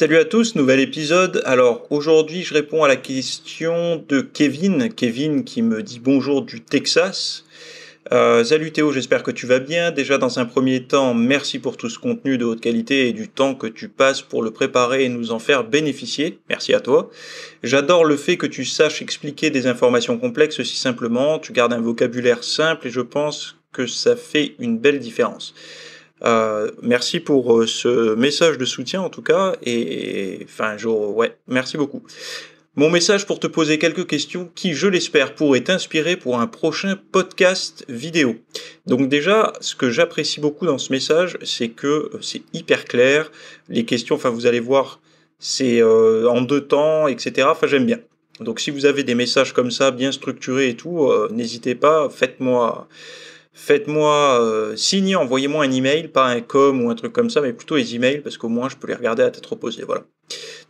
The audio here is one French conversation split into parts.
Salut à tous, nouvel épisode. Alors aujourd'hui je réponds à la question de Kevin, Kevin qui me dit bonjour du Texas. Euh, salut Théo, j'espère que tu vas bien. Déjà dans un premier temps, merci pour tout ce contenu de haute qualité et du temps que tu passes pour le préparer et nous en faire bénéficier. Merci à toi. J'adore le fait que tu saches expliquer des informations complexes si simplement. Tu gardes un vocabulaire simple et je pense que ça fait une belle différence. Euh, merci pour euh, ce message de soutien en tout cas et enfin jour ouais merci beaucoup. Mon message pour te poser quelques questions qui, je l'espère, pourraient t'inspirer pour un prochain podcast vidéo. Donc déjà, ce que j'apprécie beaucoup dans ce message, c'est que euh, c'est hyper clair. Les questions, enfin vous allez voir, c'est en deux temps, etc. Enfin j'aime bien. Donc si vous avez des messages comme ça, bien structurés et tout, n'hésitez pas, faites-moi faites-moi euh, signer, envoyez-moi un email, pas un com ou un truc comme ça, mais plutôt les emails, parce qu'au moins je peux les regarder à tête reposée. Voilà.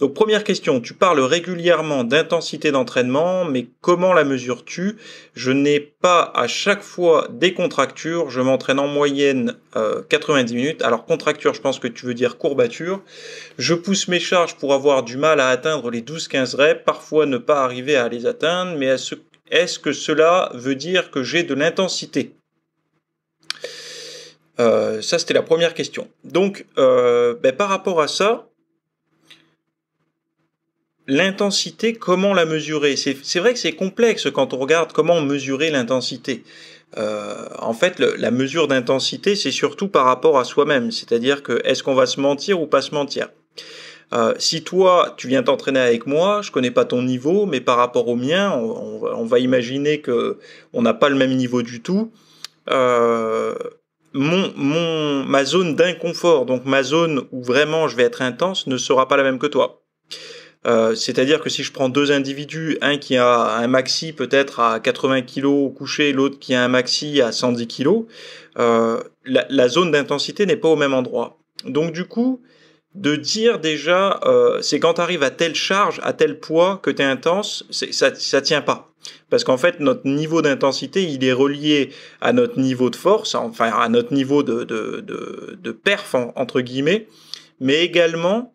Donc première question, tu parles régulièrement d'intensité d'entraînement, mais comment la mesures-tu Je n'ai pas à chaque fois des contractures, je m'entraîne en moyenne 90 euh, minutes. Alors contracture, je pense que tu veux dire courbature. Je pousse mes charges pour avoir du mal à atteindre les 12-15 reps, parfois ne pas arriver à les atteindre, mais est-ce que cela veut dire que j'ai de l'intensité euh, ça, c'était la première question. Donc, euh, ben, par rapport à ça, l'intensité, comment la mesurer C'est vrai que c'est complexe quand on regarde comment mesurer l'intensité. Euh, en fait, la mesure d'intensité, c'est surtout par rapport à soi-même. C'est-à-dire que est-ce qu'on va se mentir ou pas se mentir si toi, tu viens t'entraîner avec moi, je connais pas ton niveau, mais par rapport au mien, on, va imaginer que on n'a pas le même niveau du tout. Euh, mon, ma zone d'inconfort, donc ma zone où vraiment je vais être intense, ne sera pas la même que toi. Euh, c'est-à-dire que si je prends deux individus, un qui a un maxi peut-être à 80 kg au coucher, l'autre qui a un maxi à 110 kg, euh, la, zone d'intensité n'est pas au même endroit. Donc du coup, de dire déjà, euh, c'est quand tu arrives à telle charge, à tel poids que tu es intense, ça, ça tient pas. Parce qu'en fait, notre niveau d'intensité, il est relié à notre niveau de force, enfin à notre niveau de, de, de, perf, entre guillemets, mais également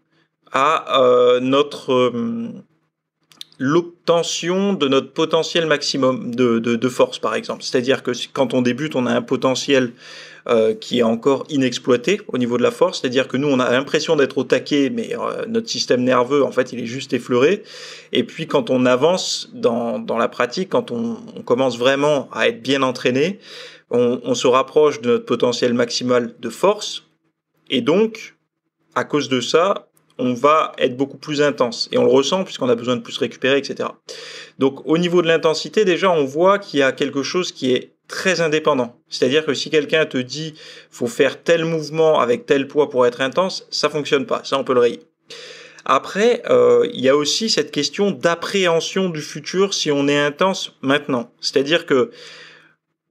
à euh, notre... Euh, l'obtention de notre potentiel maximum de, force, par exemple. C'est-à-dire que quand on débute, on a un potentiel euh, qui est encore inexploité au niveau de la force. C'est-à-dire que nous, on a l'impression d'être au taquet, mais euh, notre système nerveux, en fait, il est juste effleuré. Et puis, quand on avance dans, la pratique, quand on, commence vraiment à être bien entraîné, on se rapproche de notre potentiel maximal de force. Et donc, à cause de ça, on va être beaucoup plus intense. Et on le ressent puisqu'on a besoin de plus récupérer, etc. Donc au niveau de l'intensité, déjà, on voit qu'il y a quelque chose qui est très indépendant. C'est-à-dire que si quelqu'un te dit faut faire tel mouvement avec tel poids pour être intense, ça fonctionne pas. Ça, on peut le rayer. Après, euh, il y a aussi cette question d'appréhension du futur si on est intense maintenant. C'est-à-dire que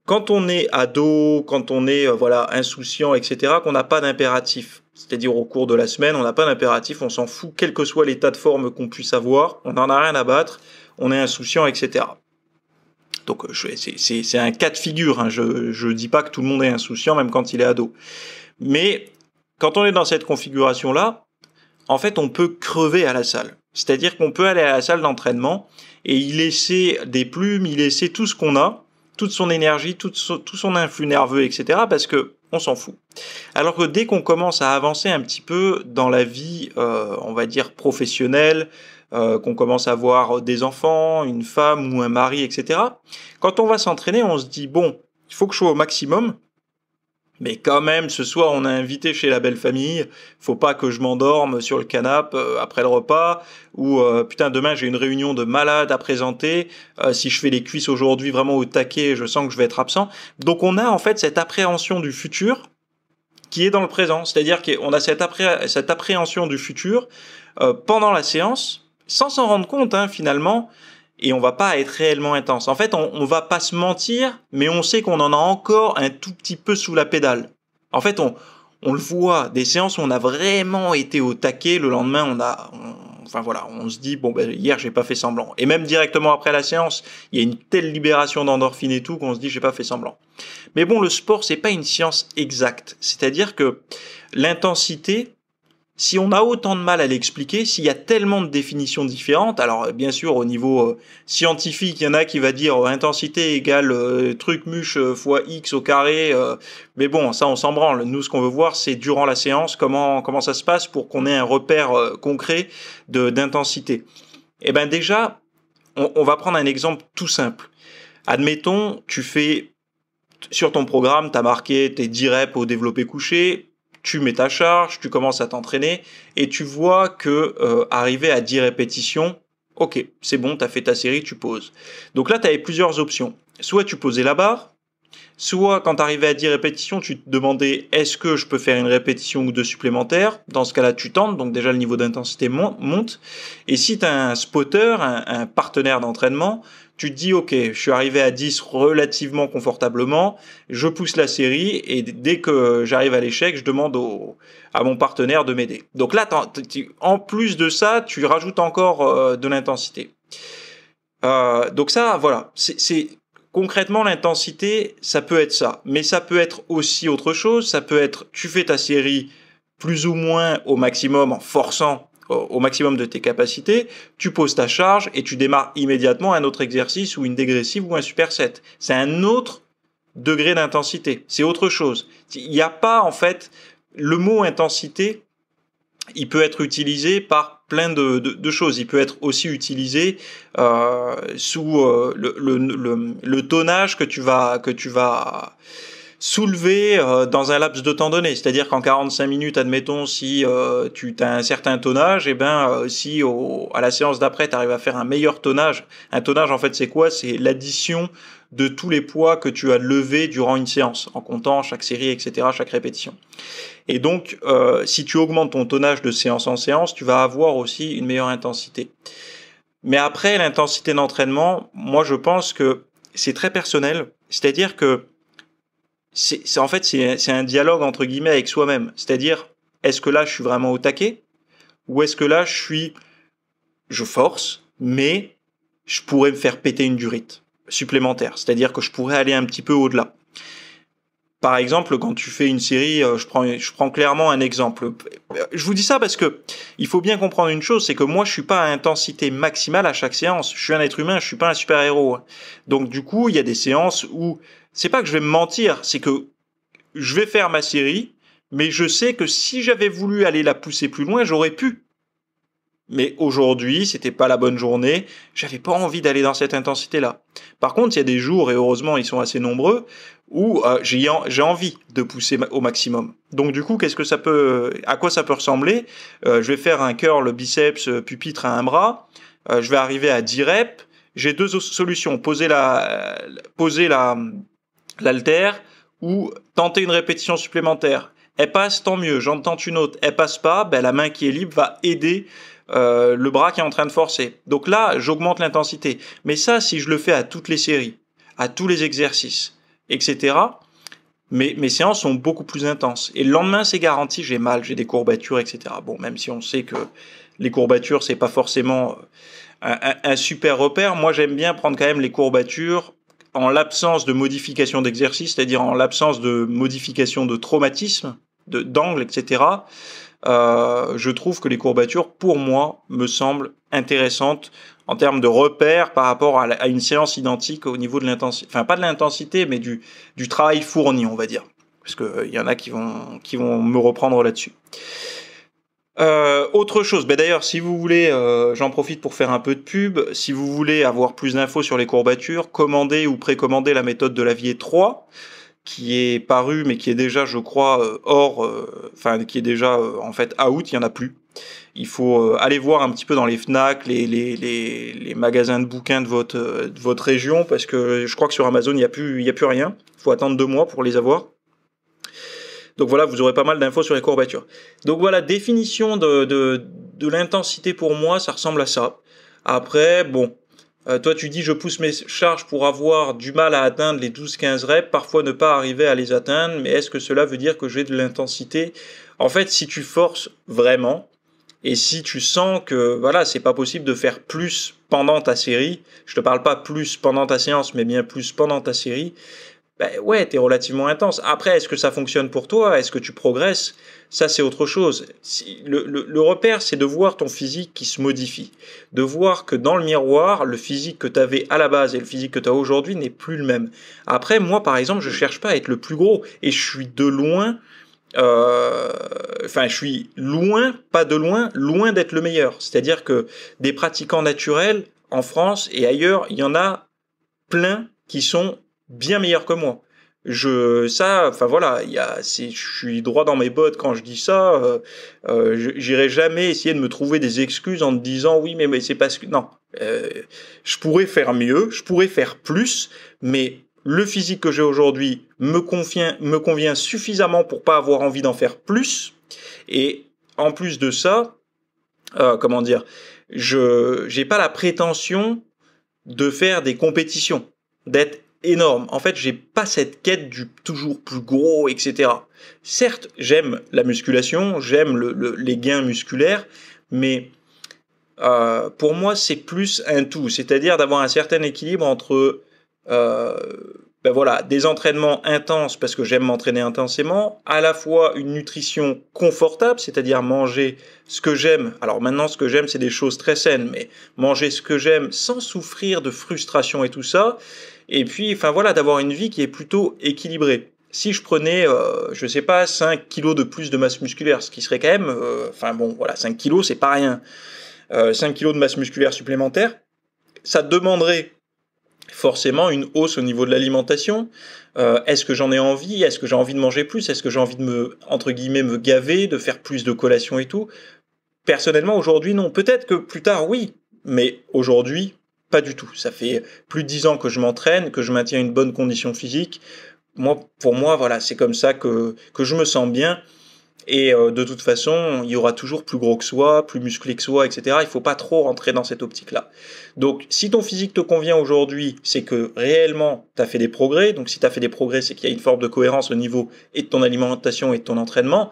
quand on est ado, quand on est euh, voilà insouciant, etc., qu'on n'a pas d'impératif, c'est-à-dire au cours de la semaine, on n'a pas d'impératif, on s'en fout, quel que soit l'état de forme qu'on puisse avoir, on n'en a rien à battre, on est insouciant, etc. Donc euh, c'est un cas de figure, hein. je ne dis pas que tout le monde est insouciant, même quand il est ado. Mais quand on est dans cette configuration-là, en fait, on peut crever à la salle. C'est-à-dire qu'on peut aller à la salle d'entraînement et y laisser des plumes, y laisser tout ce qu'on a, toute son énergie, tout son influx nerveux, etc. Parce que on s'en fout. Alors que dès qu'on commence à avancer un petit peu dans la vie, euh, on va dire professionnelle, euh, qu'on commence à avoir des enfants, une femme ou un mari, etc., quand on va s'entraîner, on se dit, bon, il faut que je sois au maximum, mais quand même, ce soir, on a invité chez la belle famille. Faut pas que je m'endorme sur le canapé euh, après le repas. Ou euh, putain, demain j'ai une réunion de malades à présenter. Euh, si je fais les cuisses aujourd'hui vraiment au taquet, je sens que je vais être absent. Donc on a en fait cette appréhension du futur qui est dans le présent. C'est-à-dire qu'on a cette, appréhension du futur pendant la séance, sans s'en rendre compte hein, finalement et on va pas être réellement intense. En fait, on, on va pas se mentir, mais on sait qu'on en a encore un tout petit peu sous la pédale. En fait, on, on le voit, des séances où on a vraiment été au taquet, le lendemain, on a, enfin voilà, on se dit, bon, ben, hier, j'ai pas fait semblant. Et même directement après la séance, il y a une telle libération d'endorphine et tout qu'on se dit, j'ai pas fait semblant. Mais bon, le sport, c'est pas une science exacte. C'est-à-dire que l'intensité, si on a autant de mal à l'expliquer, s'il y a tellement de définitions différentes, alors euh, bien sûr au niveau euh, scientifique, il y en a qui va dire euh, intensité égale truc muche fois x au carré, mais bon, ça on s'en branle. Nous, ce qu'on veut voir, c'est durant la séance comment comment ça se passe pour qu'on ait un repère concret de d'intensité. Eh ben déjà, on, on va prendre un exemple tout simple. Admettons, tu fais sur ton programme, tu as marqué tes 10 reps au développé couché, tu mets ta charge, tu commences à t'entraîner et tu vois que euh, à 10 répétitions, ok, c'est bon, tu as fait ta série, tu poses. Donc là, tu avais plusieurs options. Soit tu posais la barre, soit quand tu arrivais à 10 répétitions, tu te demandais est-ce que je peux faire une répétition ou deux supplémentaires. Dans ce cas-là, tu tentes, donc déjà le niveau d'intensité monte. Et si tu as un spotter, un partenaire d'entraînement, tu te dis, OK, je suis arrivé à 10 relativement confortablement, je pousse la série et dès que j'arrive à l'échec, je demande à mon partenaire de m'aider. Donc là, en plus de ça, tu rajoutes encore euh, de l'intensité. Euh, donc ça, voilà, c'est concrètement l'intensité, ça peut être ça, mais ça peut être aussi autre chose. Ça peut être, tu fais ta série plus ou moins au maximum en forçant au maximum de tes capacités, tu poses ta charge et tu démarres immédiatement un autre exercice ou une dégressive ou un superset. C'est un autre degré d'intensité, c'est autre chose. Il n'y a pas en fait le mot intensité, il peut être utilisé par plein de, choses. Il peut être aussi utilisé euh, sous euh, le, tonnage que tu vas que tu vas soulever euh, dans un laps de temps donné. C'est-à-dire qu'en 45 minutes, admettons, si euh, tu as un certain tonnage, et eh ben euh, si au, à la séance d'après, tu arrives à faire un meilleur tonnage, un tonnage en fait c'est quoi C'est l'addition de tous les poids que tu as levé durant une séance, en comptant chaque série, etc., chaque répétition. Et donc, si tu augmentes ton tonnage de séance en séance, tu vas avoir aussi une meilleure intensité. Mais après, l'intensité d'entraînement, moi je pense que c'est très personnel. C'est-à-dire que c'est en fait c'est un dialogue entre guillemets avec soi-même. C'est-à-dire, est-ce que là je suis vraiment au taquet ou est-ce que là je suis je force, mais je pourrais me faire péter une durite supplémentaire. C'est-à-dire que je pourrais aller un petit peu au-delà. Par exemple, quand tu fais une série, euh, je prends, je prends clairement un exemple. Je vous dis ça parce que il faut bien comprendre une chose, c'est que moi, je suis pas à intensité maximale à chaque séance. Je suis un être humain, je suis pas un super héros. Hein. Donc, du coup, il y a des séances où c'est pas que je vais me mentir, c'est que je vais faire ma série, mais je sais que si j'avais voulu aller la pousser plus loin, j'aurais pu mais aujourd'hui, c'était pas la bonne journée, j'avais pas envie d'aller dans cette intensité-là. Par contre, il y a des jours, et heureusement, ils sont assez nombreux, où euh, j'ai, envie de pousser au maximum. Donc du coup, qu'est-ce que ça peut, à quoi ça peut ressembler euh, Je vais faire un curl biceps euh, pupitre à un bras, je vais arriver à 10 reps, j'ai deux solutions, poser la poser la l'altère ou tenter une répétition supplémentaire elle passe, tant mieux, J'entends une autre, elle passe pas, ben, la main qui est libre va aider euh, le bras qui est en train de forcer. Donc là, j'augmente l'intensité. Mais ça, si je le fais à toutes les séries, à tous les exercices, etc., mes, mes séances sont beaucoup plus intenses. Et le lendemain, c'est garanti, j'ai mal, j'ai des courbatures, etc. Bon, même si on sait que les courbatures, c'est pas forcément euh, un, un, super repère, moi j'aime bien prendre quand même les courbatures en l'absence de modification d'exercice, c'est-à-dire en l'absence de modification de traumatisme, de d'angle, etc., euh, je trouve que les courbatures, pour moi, me semblent intéressantes en termes de repères par rapport à, une séance identique au niveau de l'intensité, enfin pas de l'intensité, mais du, travail fourni, on va dire, parce qu'il euh, y en a qui vont me reprendre là-dessus. Euh, autre chose, ben d'ailleurs, si vous voulez, euh, j'en profite pour faire un peu de pub, si vous voulez avoir plus d'infos sur les courbatures, commandez ou précommandez la méthode de la Lavier 3, qui est paru mais qui est déjà, je crois, euh, hors, enfin, qui est déjà, en fait, à out, il n'y en a plus. Il faut aller voir un petit peu dans les FNAC, les, les, magasins de bouquins de votre, de votre région, parce que je crois que sur Amazon, il n'y a, plus, il y a plus rien. Il faut attendre deux mois pour les avoir. Donc voilà, vous aurez pas mal d'infos sur les courbatures. Donc voilà, définition de, de, l'intensité pour moi, ça ressemble à ça. Après, bon, euh, toi tu dis je pousse mes charges pour avoir du mal à atteindre les 12-15 reps, parfois ne pas arriver à les atteindre, mais est-ce que cela veut dire que j'ai de l'intensité En fait, si tu forces vraiment, et si tu sens que voilà, c'est pas possible de faire plus pendant ta série, je te parle pas plus pendant ta séance, mais bien plus pendant ta série, ben ouais, t'es relativement intense. Après, est-ce que ça fonctionne pour toi Est-ce que tu progresses Ça, c'est autre chose. Le, le, repère, c'est de voir ton physique qui se modifie. De voir que dans le miroir, le physique que t'avais à la base et le physique que t'as aujourd'hui n'est plus le même. Après, moi, par exemple, je cherche pas à être le plus gros. Et je suis de loin... Euh, enfin, je suis loin, pas de loin, loin d'être le meilleur. C'est-à-dire que des pratiquants naturels en France et ailleurs, il y en a plein qui sont bien meilleur que moi. Je ça, enfin voilà, il y a, je suis droit dans mes bottes quand je dis ça. Euh, euh, J'irai jamais essayer de me trouver des excuses en me disant oui, mais, mais c'est parce que non. Euh, je pourrais faire mieux, je pourrais faire plus, mais le physique que j'ai aujourd'hui me convient, me convient suffisamment pour pas avoir envie d'en faire plus. Et en plus de ça, euh, comment dire, je j'ai pas la prétention de faire des compétitions, d'être énorme. En fait, j'ai pas cette quête du toujours plus gros, etc. Certes, j'aime la musculation, j'aime les gains musculaires, mais euh, pour moi, c'est plus un tout. C'est-à-dire d'avoir un certain équilibre entre euh, ben voilà, des entraînements intenses parce que j'aime m'entraîner intensément, à la fois une nutrition confortable, c'est-à-dire manger ce que j'aime. Alors maintenant, ce que j'aime, c'est des choses très saines, mais manger ce que j'aime sans souffrir de frustration et tout ça. Et puis, enfin voilà, d'avoir une vie qui est plutôt équilibrée si je prenais, euh, je sais pas, 5 kilos de plus de masse musculaire, ce qui serait quand même, euh, enfin bon, voilà, 5 kilos, c'est pas rien. 5 euh, kilos de masse musculaire supplémentaire, ça demanderait forcément une hausse au niveau de l'alimentation. Euh, est-ce que j'en ai envie Est-ce que j'ai envie de manger plus Est-ce que j'ai envie de me, entre guillemets, me gaver, de faire plus de collations et tout Personnellement, aujourd'hui, non. Peut-être que plus tard, oui. Mais aujourd'hui, pas du tout. Ça fait plus de dix ans que je m'entraîne, que je maintiens une bonne condition physique. Moi, pour moi, voilà, c'est comme ça que je me sens bien. Et euh, de toute façon, il y aura toujours plus gros que soi, plus musclé que soi, etc. Il faut pas trop rentrer dans cette optique-là. Donc, si ton physique te convient aujourd'hui, c'est que réellement, tu as fait des progrès. Donc, si tu as fait des progrès, c'est qu'il y a une forme de cohérence au niveau et de ton alimentation et de ton entraînement.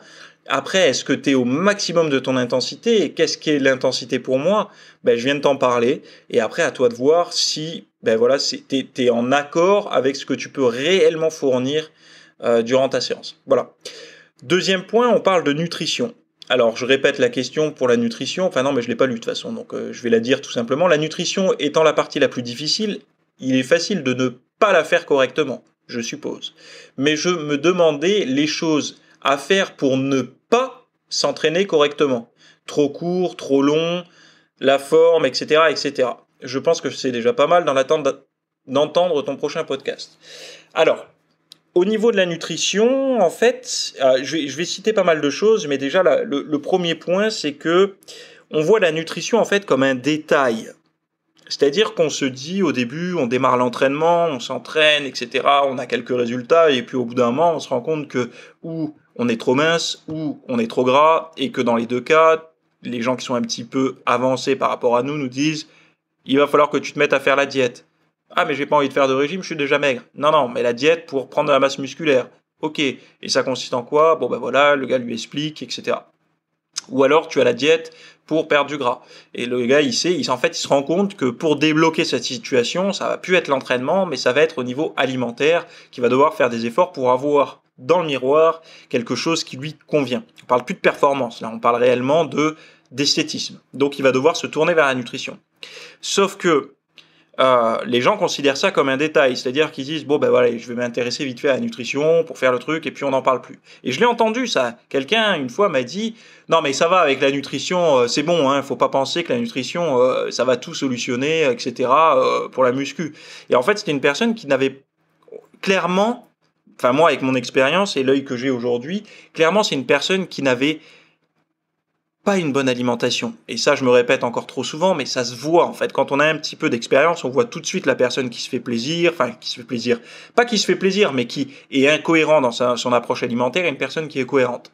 Après, est-ce que tu es au maximum de ton intensité et qu'est-ce qu'est l'intensité pour moi ben, Je viens de t'en parler et après à toi de voir si ben voilà, tu es, en accord avec ce que tu peux réellement fournir euh, durant ta séance. Voilà. Deuxième point, on parle de nutrition. Alors, je répète la question pour la nutrition. Enfin, non, mais je ne l'ai pas lu de toute façon, donc euh, je vais la dire tout simplement. La nutrition étant la partie la plus difficile, il est facile de ne pas la faire correctement, je suppose. Mais je me demandais les choses à faire pour ne pas s'entraîner correctement. Trop court, trop long, la forme, etc., etc. Je pense que c'est déjà pas mal dans l'attente d'entendre ton prochain podcast. Alors, au niveau de la nutrition, en fait, euh, je vais, citer pas mal de choses, mais déjà le, premier point, c'est que on voit la nutrition en fait comme un détail. C'est-à-dire qu'on se dit au début, on démarre l'entraînement, on s'entraîne, etc. On a quelques résultats, et puis au bout d'un moment, on se rend compte que ou on est trop mince, ou on est trop gras, et que dans les deux cas, les gens qui sont un petit peu avancés par rapport à nous nous disent, il va falloir que tu te mettes à faire la diète ah, mais j'ai pas envie de faire de régime, je suis déjà maigre. Non, non, mais la diète pour prendre de la masse musculaire. Ok. Et ça consiste en quoi Bon, ben voilà, le gars lui explique, etc. Ou alors tu as la diète pour perdre du gras. Et le gars, il sait, il, en fait, il se rend compte que pour débloquer cette situation, ça va plus être l'entraînement, mais ça va être au niveau alimentaire, qui va devoir faire des efforts pour avoir dans le miroir quelque chose qui lui convient. On parle plus de performance, là, on parle réellement de d'esthétisme. Donc il va devoir se tourner vers la nutrition. Sauf que euh, les gens considèrent ça comme un détail, c'est-à-dire qu'ils disent bon ben voilà, je vais m'intéresser vite fait à la nutrition pour faire le truc et puis on n'en parle plus. Et je l'ai entendu ça. Quelqu'un une fois m'a dit non mais ça va avec la nutrition, euh, c'est bon, hein, faut pas penser que la nutrition euh, ça va tout solutionner, etc. pour la muscu. Et en fait c'était une personne qui n'avait clairement, enfin moi avec mon expérience et l'œil que j'ai aujourd'hui, clairement c'est une personne qui n'avait pas une bonne alimentation. Et ça, je me répète encore trop souvent, mais ça se voit en fait. Quand on a un petit peu d'expérience, on voit tout de suite la personne qui se fait plaisir, enfin qui se fait plaisir, pas qui se fait plaisir, mais qui est incohérent dans son approche alimentaire, et une personne qui est cohérente.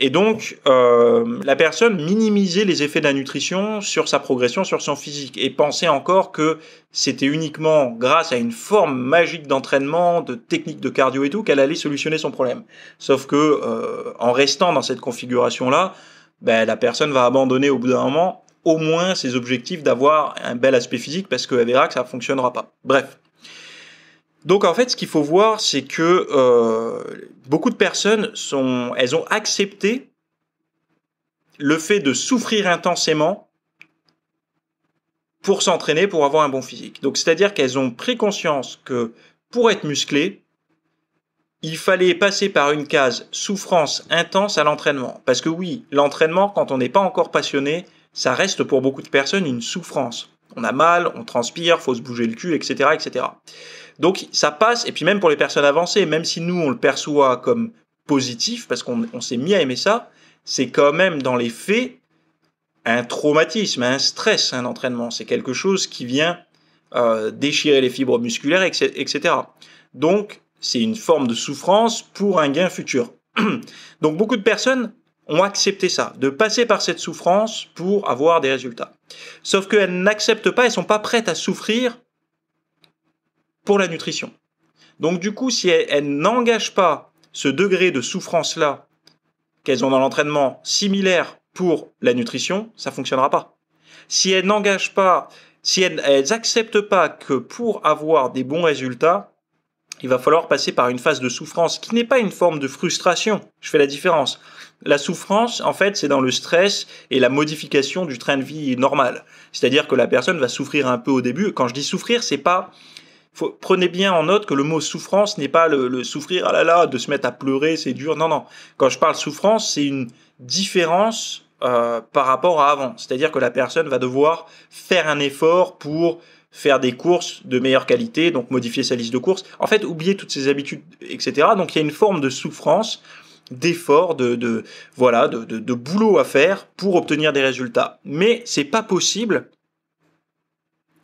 Et donc, euh, la personne minimisait les effets de la nutrition sur sa progression, sur son physique, et pensait encore que c'était uniquement grâce à une forme magique d'entraînement, de technique de cardio et tout, qu'elle allait solutionner son problème. Sauf que, euh, en restant dans cette configuration-là, ben, la personne va abandonner au bout d'un moment au moins ses objectifs d'avoir un bel aspect physique parce qu'elle verra que ça fonctionnera pas. Bref. Donc en fait, ce qu'il faut voir, c'est que euh, beaucoup de personnes sont, elles ont accepté le fait de souffrir intensément pour s'entraîner, pour avoir un bon physique. Donc c'est-à-dire qu'elles ont pris conscience que pour être musclées, il fallait passer par une case souffrance intense à l'entraînement. Parce que oui, l'entraînement, quand on n'est pas encore passionné, ça reste pour beaucoup de personnes une souffrance. On a mal, on transpire, faut se bouger le cul, etc., etc. Donc ça passe, et puis même pour les personnes avancées, même si nous on le perçoit comme positif, parce qu'on s'est mis à aimer ça, c'est quand même dans les faits un traumatisme, un stress, un entraînement. C'est quelque chose qui vient euh, déchirer les fibres musculaires, etc. Donc c'est une forme de souffrance pour un gain futur. Donc beaucoup de personnes ont accepté ça, de passer par cette souffrance pour avoir des résultats. Sauf qu'elles n'acceptent pas, elles sont pas prêtes à souffrir pour la nutrition. Donc du coup, si elles, n'engagent pas ce degré de souffrance-là qu'elles ont dans l'entraînement similaire pour la nutrition, ça fonctionnera pas. Si elles n'engagent pas, si elles n'acceptent pas que pour avoir des bons résultats, il va falloir passer par une phase de souffrance qui n'est pas une forme de frustration. Je fais la différence. La souffrance, en fait, c'est dans le stress et la modification du train de vie normal. C'est-à-dire que la personne va souffrir un peu au début. Quand je dis souffrir, c'est pas prenez bien en note que le mot souffrance n'est pas le, souffrir, ah là là, de se mettre à pleurer, c'est dur. Non, non. Quand je parle souffrance, c'est une différence euh, par rapport à avant. C'est-à-dire que la personne va devoir faire un effort pour faire des courses de meilleure qualité, donc modifier sa liste de courses. En fait, oublier toutes ses habitudes, etc. Donc il y a une forme de souffrance, d'effort, de, voilà, de, boulot à faire pour obtenir des résultats. Mais c'est pas possible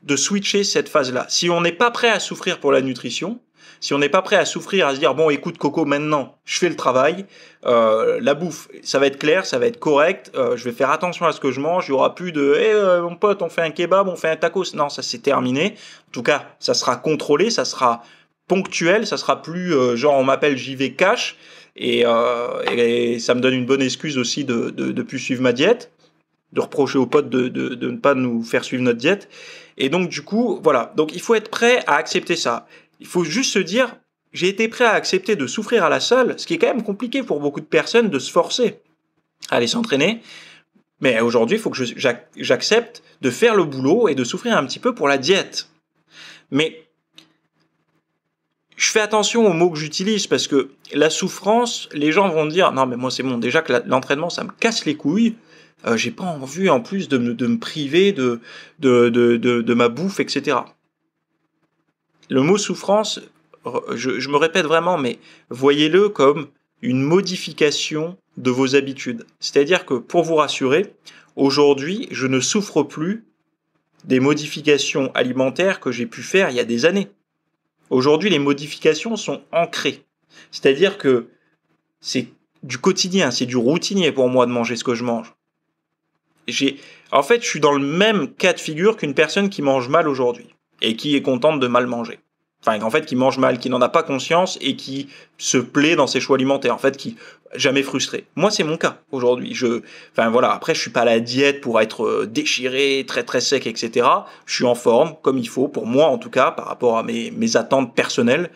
de switcher cette phase-là. Si on n'est pas prêt à souffrir pour la nutrition, si on n'est pas prêt à souffrir, à se dire bon, écoute Coco, maintenant, je fais le travail, euh, la bouffe, ça va être clair, ça va être correct, euh, je vais faire attention à ce que je mange, il n'y aura plus de hey, eh, euh, mon pote, on fait un kebab, on fait un tacos. Non, ça c'est terminé. En tout cas, ça sera contrôlé, ça sera ponctuel, ça sera plus genre on m'appelle j'y vais cash et, ça me donne une bonne excuse aussi de de, de plus suivre ma diète de reprocher aux potes de, de, de, ne pas nous faire suivre notre diète. Et donc, du coup, voilà. Donc, il faut être prêt à accepter ça il faut juste se dire, j'ai été prêt à accepter de souffrir à la salle, ce qui est quand même compliqué pour beaucoup de personnes de se forcer à aller s'entraîner. Mais aujourd'hui, il faut que j'accepte de faire le boulot et de souffrir un petit peu pour la diète. Mais je fais attention aux mots que j'utilise parce que la souffrance, les gens vont dire non mais moi c'est bon déjà que l'entraînement ça me casse les couilles, euh, j'ai pas envie en plus de me, priver de ma bouffe etc le mot souffrance, je, me répète vraiment, mais voyez-le comme une modification de vos habitudes. C'est-à-dire que pour vous rassurer, aujourd'hui, je ne souffre plus des modifications alimentaires que j'ai pu faire il y a des années. Aujourd'hui, les modifications sont ancrées. C'est-à-dire que c'est du quotidien, c'est du routinier pour moi de manger ce que je mange. J'ai, en fait, je suis dans le même cas de figure qu'une personne qui mange mal aujourd'hui et qui est contente de mal manger. Enfin, en fait, qui mange mal, qui n'en a pas conscience et qui se plaît dans ses choix alimentaires. En fait, qui jamais frustré. Moi, c'est mon cas aujourd'hui. Je, enfin voilà. Après, je suis pas à la diète pour être euh, déchiré, très très sec, etc. Je suis en forme comme il faut pour moi en tout cas par rapport à mes, attentes personnelles.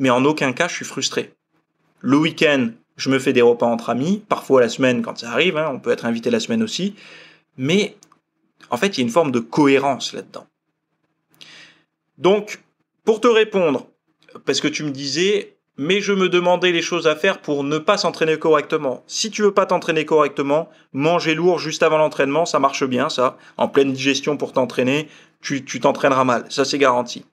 Mais en aucun cas, je suis frustré. Le week-end, je me fais des repas entre amis, parfois la semaine quand ça arrive. Hein, on peut être invité la semaine aussi. Mais en fait, il y a une forme de cohérence là-dedans. Donc, pour te répondre, parce que tu me disais, mais je me demandais les choses à faire pour ne pas s'entraîner correctement. Si tu veux pas t'entraîner correctement, manger lourd juste avant l'entraînement, ça marche bien, ça. En pleine digestion pour t'entraîner, tu t'entraîneras mal. Ça, c'est garanti.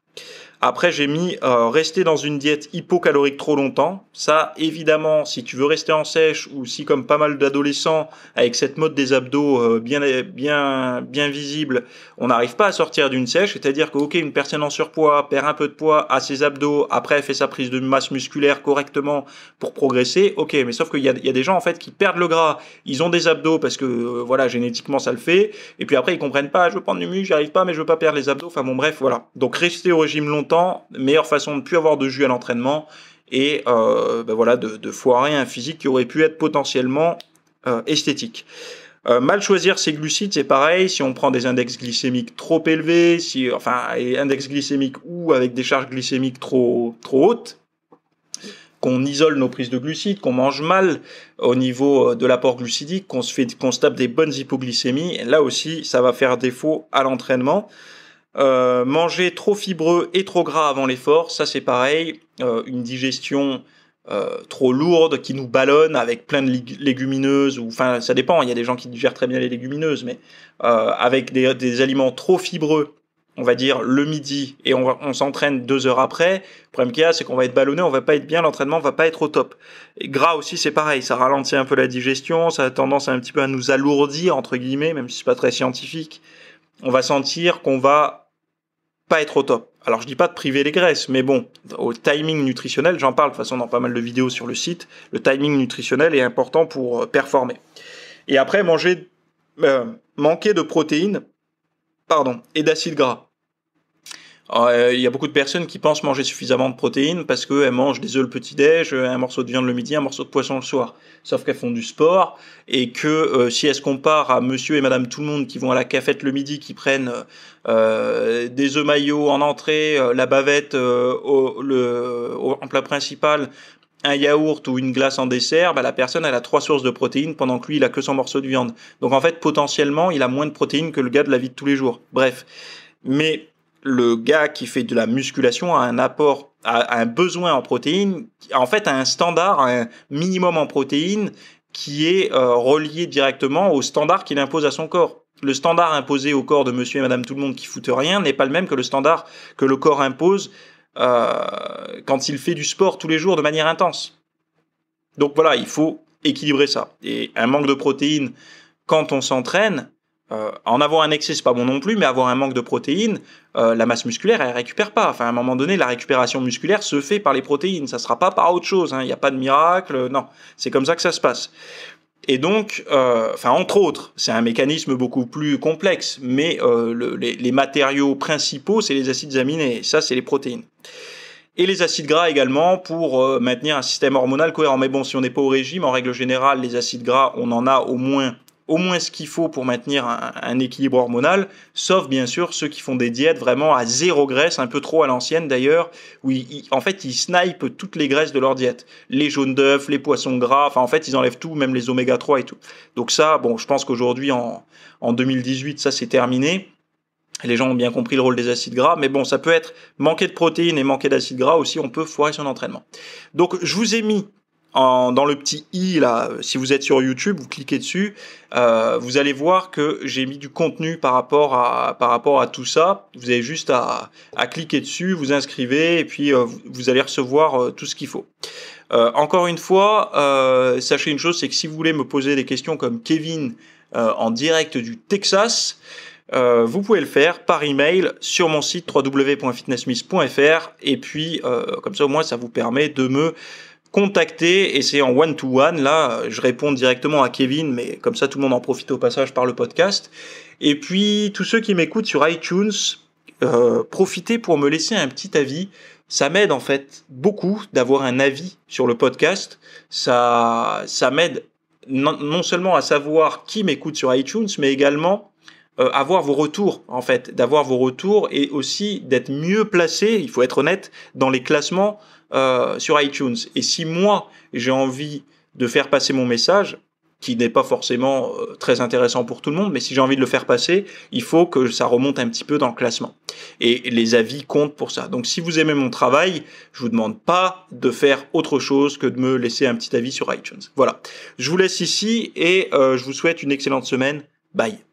Après, j'ai mis euh, rester dans une diète hypocalorique trop longtemps. Ça, évidemment, si tu veux rester en sèche ou si, comme pas mal d'adolescents, avec cette mode des abdos euh, bien, bien, bien visible, on n'arrive pas à sortir d'une sèche. C'est-à-dire que, ok, une personne en surpoids perd un peu de poids à ses abdos, après elle fait sa prise de masse musculaire correctement pour progresser. Ok, mais sauf qu'il y, a, des gens en fait qui perdent le gras. Ils ont des abdos parce que, euh, voilà, génétiquement ça le fait. Et puis après, ils comprennent pas. Je veux prendre du muscle, j'arrive pas, mais je veux pas perdre les abdos. Enfin bon, bref, voilà. Donc rester au régime longtemps meilleure façon de ne plus avoir de jus à l'entraînement et euh, ben voilà de, foirer un physique qui aurait pu être potentiellement euh, esthétique. Euh, mal choisir ses glucides, c'est pareil. Si on prend des index glycémiques trop élevés, si enfin index glycémique ou avec des charges glycémiques trop trop hautes, qu'on isole nos prises de glucides, qu'on mange mal au niveau de l'apport glucidique, qu'on se fait qu'on se tape des bonnes hypoglycémies, là aussi ça va faire défaut à l'entraînement. Euh, manger trop fibreux et trop gras avant l'effort, ça c'est pareil, euh, une digestion euh, trop lourde qui nous ballonne avec plein de légumineuses, ou enfin ça dépend, il y a des gens qui digèrent très bien les légumineuses, mais avec des, aliments trop fibreux, on va dire le midi, et on, s'entraîne deux heures après, le problème qu'il y a c'est qu'on va être ballonné, on va pas être bien, l'entraînement va pas être au top. gras aussi c'est pareil, ça ralentit un peu la digestion, ça a tendance un petit peu à nous alourdir, entre guillemets, même si c'est pas très scientifique on va sentir qu'on va pas être au top. Alors je dis pas de priver les graisses, mais bon, au timing nutritionnel, j'en parle de façon dans pas mal de vidéos sur le site, le timing nutritionnel est important pour euh, performer. Et après, manger, euh, manquer de protéines, pardon, et d'acides gras. Ah, euh, il y a beaucoup de personnes qui pensent manger suffisamment de protéines parce qu'elles mangent des œufs le petit-déj, euh, un morceau de viande le midi, un morceau de poisson le soir. Sauf qu'elles font du sport et que euh, si elles se comparent à monsieur et madame tout le monde qui vont à la cafette le midi, qui prennent des œufs maillots en entrée, la bavette au, le, en plat principal, un yaourt ou une glace en dessert, bah, la personne elle a trois sources de protéines pendant que lui il a que son morceau de viande. Donc en fait potentiellement il a moins de protéines que le gars de la vie de tous les jours. Bref, mais le gars qui fait de la musculation a un apport, a, un besoin en protéines, en fait a un standard, un minimum en protéines qui est euh, relié directement au standard qu'il impose à son corps. Le standard imposé au corps de monsieur et madame tout le monde qui foutent rien n'est pas le même que le standard que le corps impose euh, quand il fait du sport tous les jours de manière intense. Donc voilà, il faut équilibrer ça. Et un manque de protéines quand on s'entraîne, euh, en avoir un excès, c'est pas bon non plus, mais avoir un manque de protéines, euh, la masse musculaire, elle récupère pas. Enfin, à un moment donné, la récupération musculaire se fait par les protéines. Ça sera pas par autre chose. Hein. Il n'y a pas de miracle. Euh, non, c'est comme ça que ça se passe. Et donc, enfin, entre autres, c'est un mécanisme beaucoup plus complexe, mais les, matériaux principaux, c'est les acides aminés. ça, c'est les protéines. Et les acides gras également pour maintenir un système hormonal cohérent. Mais bon, si on n'est pas au régime, en règle générale, les acides gras, on en a au moins au moins ce qu'il faut pour maintenir un, équilibre hormonal, sauf bien sûr ceux qui font des diètes vraiment à zéro graisse, un peu trop à l'ancienne d'ailleurs, où en fait ils snipent toutes les graisses de leur diète. Les jaunes d'œufs, les poissons gras, enfin en fait ils enlèvent tout, même les oméga 3 et tout. Donc ça, bon, je pense qu'aujourd'hui en, en 2018, ça c'est terminé. Les gens ont bien compris le rôle des acides gras, mais bon, ça peut être manquer de protéines et manquer d'acides gras aussi, on peut foirer son entraînement. Donc je vous ai mis en, dans le petit i là, si vous êtes sur YouTube, vous cliquez dessus, euh, vous allez voir que j'ai mis du contenu par rapport à par rapport à tout ça. Vous avez juste à, à cliquer dessus, vous inscrivez et puis euh, vous allez recevoir euh, tout ce qu'il faut. Euh, encore une fois, sachez une chose, c'est que si vous voulez me poser des questions comme Kevin en direct du Texas, euh, vous pouvez le faire par email sur mon site www.fitnessmiss.fr et puis comme ça au moins ça vous permet de me contacter et c'est en one-to-one. Là, je réponds directement à Kevin, mais comme ça, tout le monde en profite au passage par le podcast. Et puis, tous ceux qui m'écoutent sur iTunes, euh, profitez pour me laisser un petit avis. Ça m'aide en fait beaucoup d'avoir un avis sur le podcast. Ça, ça m'aide non, seulement à savoir qui m'écoute sur iTunes, mais également euh, avoir vos retours en fait, d'avoir vos retours et aussi d'être mieux placé. Il faut être honnête dans les classements euh, sur iTunes. Et si moi, j'ai envie de faire passer mon message, qui n'est pas forcément euh, très intéressant pour tout le monde, mais si j'ai envie de le faire passer, il faut que ça remonte un petit peu dans le classement. Et les avis comptent pour ça. Donc si vous aimez mon travail, je vous demande pas de faire autre chose que de me laisser un petit avis sur iTunes. Voilà. Je vous laisse ici et euh, je vous souhaite une excellente semaine. Bye.